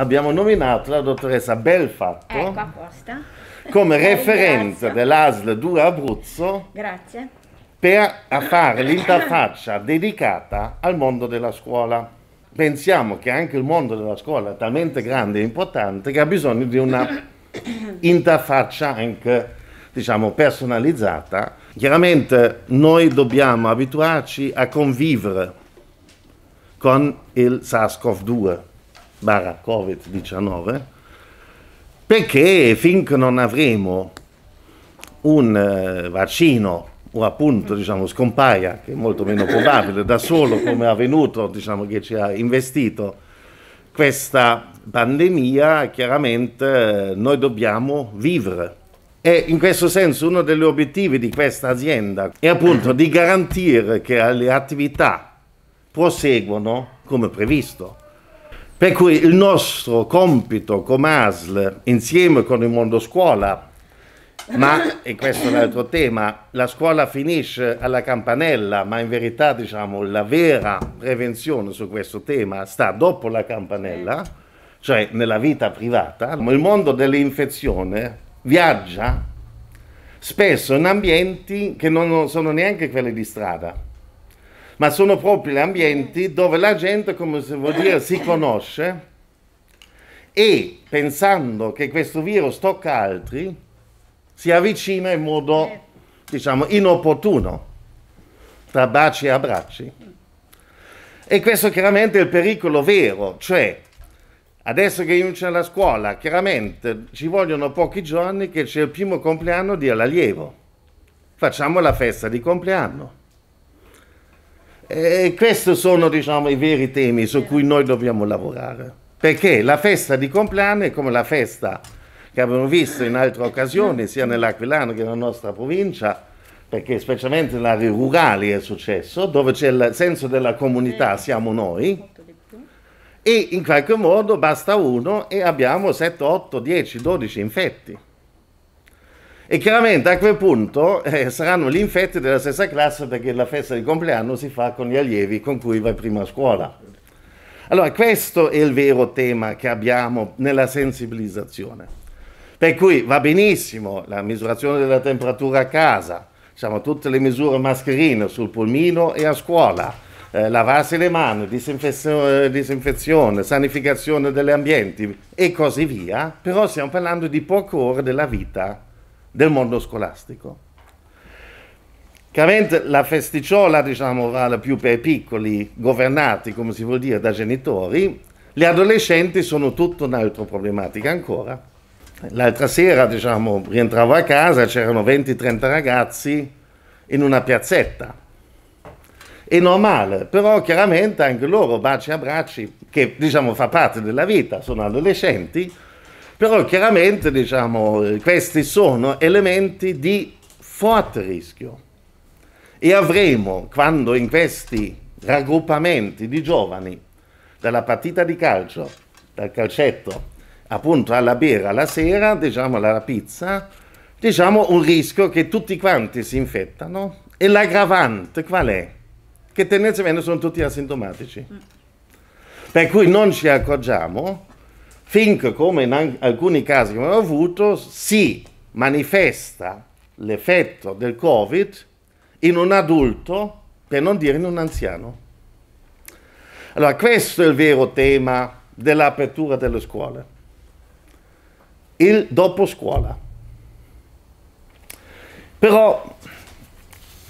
abbiamo nominato la dottoressa Belfatto ecco, apposta. come eh, referenza dell'ASL 2 Abruzzo Grazie. per fare l'interfaccia dedicata al mondo della scuola. Pensiamo che anche il mondo della scuola è talmente grande e importante che ha bisogno di una interfaccia anche diciamo personalizzata. Chiaramente noi dobbiamo abituarci a convivere con il SARS-CoV-2 barra Covid-19, perché finché non avremo un eh, vaccino o appunto diciamo, scompaia, che è molto meno probabile, da solo come è avvenuto, diciamo, che ci ha investito questa pandemia, chiaramente eh, noi dobbiamo vivere. E in questo senso uno degli obiettivi di questa azienda è appunto di garantire che le attività proseguono come previsto. Per cui il nostro compito come ASL, insieme con il mondo scuola, ma, e questo è un altro tema, la scuola finisce alla campanella, ma in verità diciamo la vera prevenzione su questo tema sta dopo la campanella, cioè nella vita privata. Il mondo dell'infezione viaggia spesso in ambienti che non sono neanche quelli di strada ma sono proprio gli ambienti dove la gente, come si vuol dire, si conosce e pensando che questo virus tocca altri, si avvicina in modo, diciamo, inopportuno, tra baci e abbracci. E questo chiaramente è il pericolo vero, cioè Adesso che inizia la scuola, chiaramente ci vogliono pochi giorni che c'è il primo compleanno di all'allievo. Facciamo la festa di compleanno. Eh, eh, questi sono diciamo, i veri temi su cui noi dobbiamo lavorare, perché la festa di compleanno è come la festa che abbiamo visto in altre occasioni, sia nell'Aquilano che nella nostra provincia, perché specialmente nelle aree rurali è successo, dove c'è il senso della comunità, mm. siamo noi, e in qualche modo basta uno e abbiamo 7, 8, 10, 12 infetti. E chiaramente a quel punto eh, saranno gli infetti della stessa classe perché la festa di compleanno si fa con gli allievi con cui vai prima a scuola. Allora, questo è il vero tema che abbiamo nella sensibilizzazione. Per cui va benissimo la misurazione della temperatura a casa, diciamo, tutte le misure mascherine sul polmino e a scuola, eh, lavarsi le mani, disinfezione, disinfezione, sanificazione degli ambienti e così via, però stiamo parlando di poche ore della vita del mondo scolastico. Chiaramente la festicciola, diciamo, vale più per i piccoli governati, come si vuol dire, da genitori. Gli adolescenti sono tutta un'altra problematica ancora. L'altra sera, diciamo, rientravo a casa, c'erano 20-30 ragazzi in una piazzetta. È normale, però chiaramente anche loro baci e abbracci, che diciamo fa parte della vita, sono adolescenti, però chiaramente diciamo, eh, questi sono elementi di forte rischio e avremo, quando in questi raggruppamenti di giovani, dalla partita di calcio, dal calcetto, appunto alla birra alla sera, diciamo alla pizza, diciamo un rischio che tutti quanti si infettano e l'aggravante qual è? Che tendenzialmente sono tutti asintomatici. Mm. Per cui non ci accorgiamo finché come in alcuni casi che abbiamo avuto, si manifesta l'effetto del Covid in un adulto, per non dire in un anziano. Allora, questo è il vero tema dell'apertura delle scuole. Il dopo scuola. Però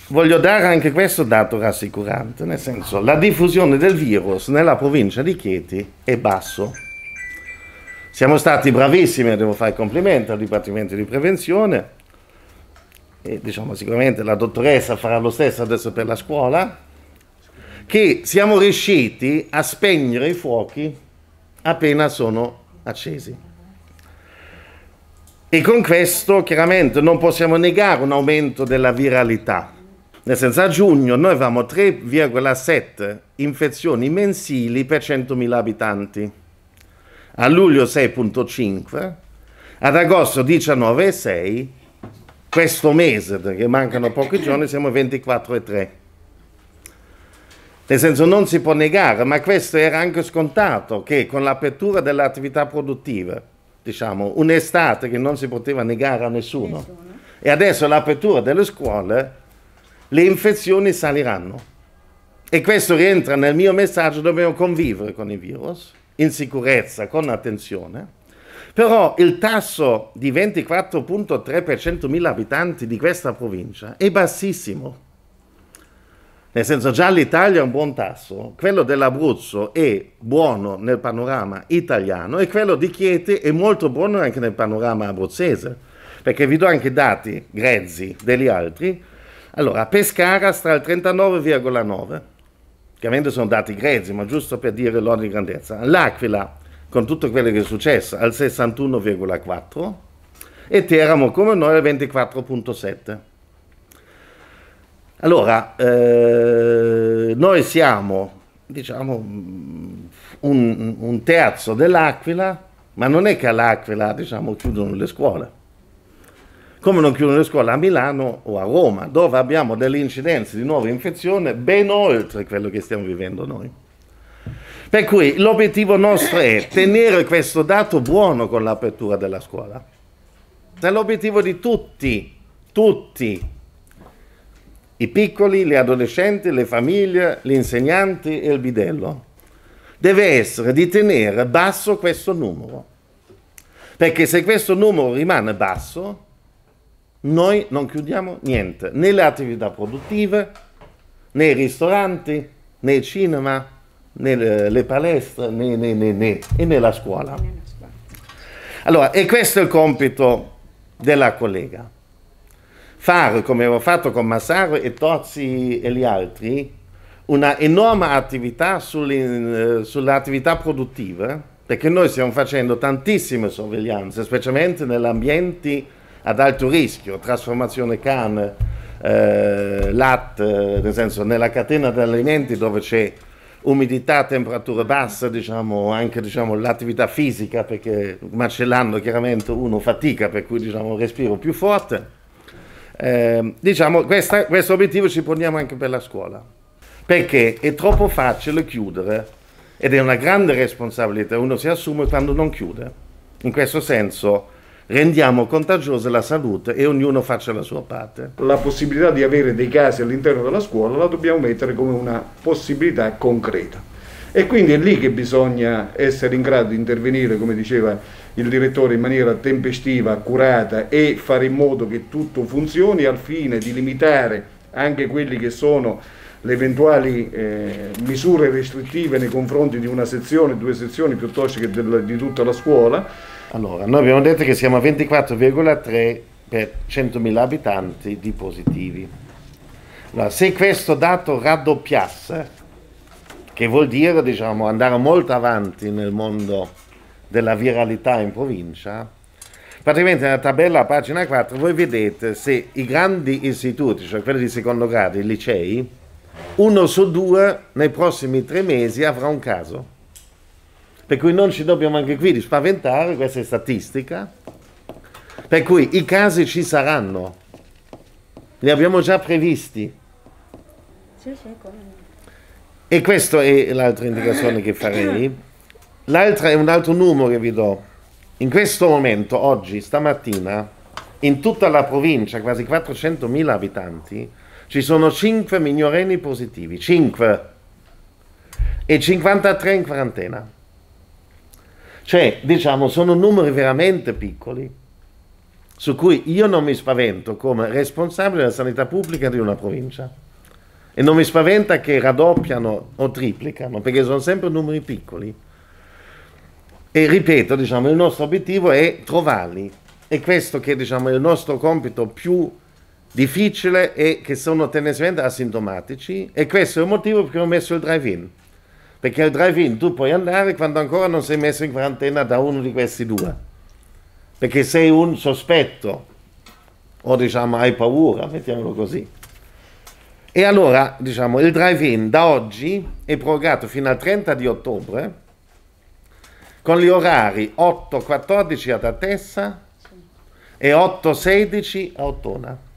voglio dare anche questo dato rassicurante, nel senso la diffusione del virus nella provincia di Chieti è basso. Siamo stati bravissimi, devo fare complimenti al Dipartimento di Prevenzione. E, diciamo sicuramente la dottoressa farà lo stesso adesso per la scuola, che siamo riusciti a spegnere i fuochi appena sono accesi. E con questo chiaramente non possiamo negare un aumento della viralità. Nel senso a giugno noi avevamo 3,7 infezioni mensili per 100.000 abitanti a luglio 6.5, ad agosto 19,6, questo mese, perché mancano pochi giorni, siamo 24,3. Nel senso non si può negare, ma questo era anche scontato, che con l'apertura dell'attività produttiva, diciamo, un'estate che non si poteva negare a nessuno, nessuno. e adesso l'apertura delle scuole, le infezioni saliranno. E questo rientra nel mio messaggio, dobbiamo convivere con il virus in sicurezza con attenzione, però il tasso di 24.3 per 100.000 abitanti di questa provincia è bassissimo. Nel senso già l'Italia è un buon tasso, quello dell'Abruzzo è buono nel panorama italiano e quello di Chieti è molto buono anche nel panorama abruzzese, perché vi do anche dati grezzi degli altri. Allora, Pescara sta al 39,9, Ovviamente sono dati grezzi, ma giusto per dire l'ordine di grandezza. L'Aquila, con tutto quello che è successo, al 61,4 e Teramo come noi al 24,7. Allora, eh, noi siamo, diciamo, un, un terzo dell'Aquila, ma non è che all'Aquila, diciamo, chiudono le scuole come non chiudono le scuole a Milano o a Roma, dove abbiamo delle incidenze di nuova infezione ben oltre quello che stiamo vivendo noi. Per cui l'obiettivo nostro è tenere questo dato buono con l'apertura della scuola. È l'obiettivo di tutti, tutti, i piccoli, gli adolescenti, le famiglie, gli insegnanti e il bidello. Deve essere di tenere basso questo numero, perché se questo numero rimane basso, noi non chiudiamo niente, né le attività produttive, né i ristoranti, né il cinema, né le, le palestre, né, né, né, né, e né la scuola. Allora, e questo è il compito della collega. Fare, come ho fatto con Massaro e Tozzi e gli altri, una enorme attività sulle, sulle attività produttive, perché noi stiamo facendo tantissime sorveglianze, specialmente negli ambienti ad alto rischio, trasformazione carne, eh, latte, eh, nel senso nella catena di alimenti dove c'è umidità, temperature basse, diciamo, anche diciamo, l'attività fisica, perché macellando chiaramente uno fatica, per cui diciamo, un respiro più forte. Eh, diciamo, questa, questo obiettivo ci poniamo anche per la scuola, perché è troppo facile chiudere ed è una grande responsabilità uno si assume quando non chiude. In questo senso rendiamo contagiosa la salute e ognuno faccia la sua parte. La possibilità di avere dei casi all'interno della scuola la dobbiamo mettere come una possibilità concreta. E quindi è lì che bisogna essere in grado di intervenire, come diceva il direttore, in maniera tempestiva, accurata e fare in modo che tutto funzioni al fine di limitare anche quelli che sono le eventuali eh, misure restrittive nei confronti di una sezione, due sezioni piuttosto che del, di tutta la scuola allora, noi abbiamo detto che siamo a 24,3 per 100.000 abitanti di positivi. Allora, se questo dato raddoppiasse, che vuol dire diciamo, andare molto avanti nel mondo della viralità in provincia, praticamente nella tabella a pagina 4 voi vedete se i grandi istituti, cioè quelli di secondo grado, i licei, uno su due nei prossimi tre mesi avrà un caso per cui non ci dobbiamo anche qui spaventare, questa è statistica. Per cui i casi ci saranno, li abbiamo già previsti. Sì, sì, come. E questa è l'altra indicazione che farei. L'altra è un altro numero che vi do. In questo momento, oggi, stamattina, in tutta la provincia, quasi 400.000 abitanti, ci sono 5 minorenni positivi, 5, e 53 in quarantena. Cioè, diciamo, sono numeri veramente piccoli su cui io non mi spavento come responsabile della sanità pubblica di una provincia. E non mi spaventa che raddoppiano o triplicano, perché sono sempre numeri piccoli. E ripeto, diciamo, il nostro obiettivo è trovarli. E questo che diciamo, è il nostro compito più difficile e che sono tendenzialmente asintomatici. E questo è il motivo per cui ho messo il drive-in. Perché al drive-in tu puoi andare quando ancora non sei messo in quarantena da uno di questi due. Perché sei un sospetto. O diciamo hai paura, mettiamolo così. E allora, diciamo, il drive-in da oggi è prorogato fino al 30 di ottobre con gli orari 8.14 ad Atessa e 8.16 a Ottona.